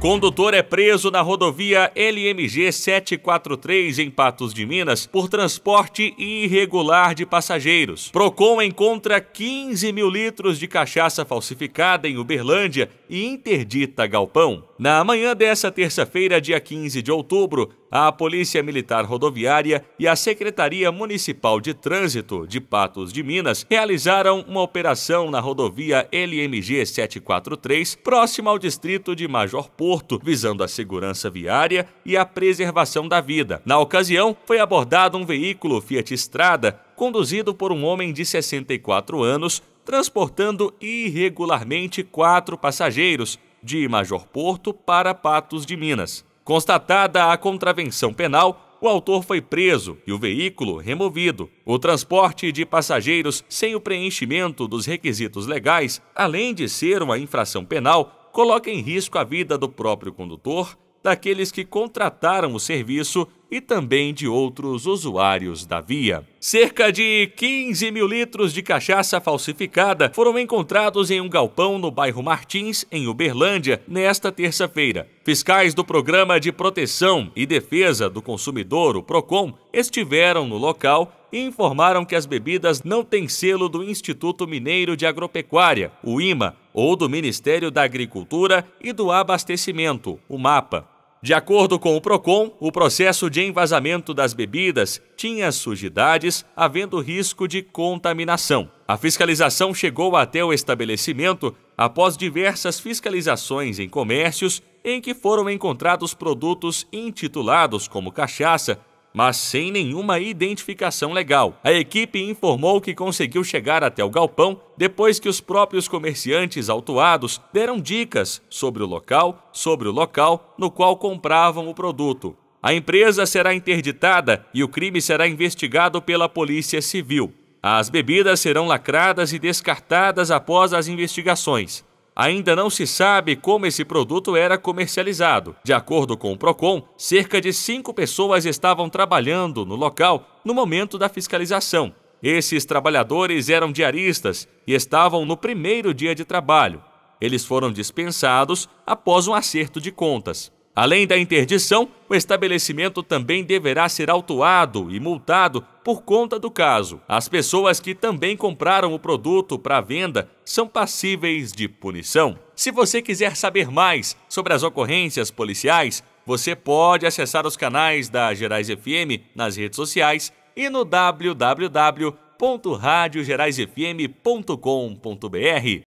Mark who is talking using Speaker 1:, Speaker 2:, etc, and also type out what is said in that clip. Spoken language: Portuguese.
Speaker 1: Condutor é preso na rodovia LMG 743 em Patos de Minas por transporte irregular de passageiros. Procon encontra 15 mil litros de cachaça falsificada em Uberlândia e interdita galpão. Na manhã dessa terça-feira, dia 15 de outubro, a Polícia Militar Rodoviária e a Secretaria Municipal de Trânsito de Patos de Minas realizaram uma operação na rodovia LMG 743, próxima ao distrito de Major Porto, visando a segurança viária e a preservação da vida. Na ocasião, foi abordado um veículo Fiat Strada conduzido por um homem de 64 anos transportando irregularmente quatro passageiros de Major Porto para Patos de Minas. Constatada a contravenção penal, o autor foi preso e o veículo removido. O transporte de passageiros sem o preenchimento dos requisitos legais, além de ser uma infração penal, coloca em risco a vida do próprio condutor daqueles que contrataram o serviço e também de outros usuários da via. Cerca de 15 mil litros de cachaça falsificada foram encontrados em um galpão no bairro Martins, em Uberlândia, nesta terça-feira. Fiscais do Programa de Proteção e Defesa do Consumidor, o PROCON, estiveram no local informaram que as bebidas não têm selo do Instituto Mineiro de Agropecuária, o IMA, ou do Ministério da Agricultura e do Abastecimento, o MAPA. De acordo com o PROCON, o processo de envasamento das bebidas tinha sujidades, havendo risco de contaminação. A fiscalização chegou até o estabelecimento após diversas fiscalizações em comércios em que foram encontrados produtos intitulados como cachaça mas sem nenhuma identificação legal. A equipe informou que conseguiu chegar até o galpão depois que os próprios comerciantes autuados deram dicas sobre o local, sobre o local no qual compravam o produto. A empresa será interditada e o crime será investigado pela Polícia Civil. As bebidas serão lacradas e descartadas após as investigações. Ainda não se sabe como esse produto era comercializado. De acordo com o PROCON, cerca de cinco pessoas estavam trabalhando no local no momento da fiscalização. Esses trabalhadores eram diaristas e estavam no primeiro dia de trabalho. Eles foram dispensados após um acerto de contas. Além da interdição, o estabelecimento também deverá ser autuado e multado por conta do caso. As pessoas que também compraram o produto para venda são passíveis de punição. Se você quiser saber mais sobre as ocorrências policiais, você pode acessar os canais da Gerais FM nas redes sociais e no www.radiogeraisfm.com.br.